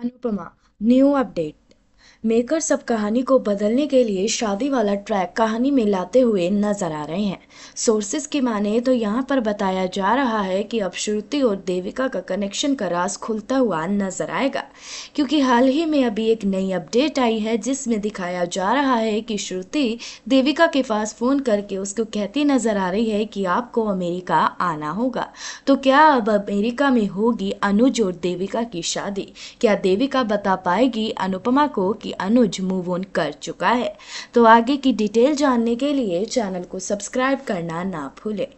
Anupama, new update maker सब कहानी को बदलने के लिए शादी वाला ट्रैक कहानी में लाते हुए नजर आ रहे हैं सोर्सेस की माने तो यहाँ पर बताया जा रहा है कि अब श्रुति और देविका का कनेक्शन का राज खुलता हुआ नजर आएगा क्योंकि हाल ही में अभी एक नई अपडेट आई है जिसमें दिखाया जा रहा है कि श्रुति देविका के पास फ़ोन करके उसको कहती नजर आ रही है कि आपको अमेरिका आना होगा तो क्या अब अमेरिका में होगी अनुज और देविका की शादी क्या देविका बता पाएगी अनुपमा को कि अनुज मूव ऑन कर चुका है तो आगे की डिटेल जानने के लिए चैनल को सब्सक्राइब करना ना भूलें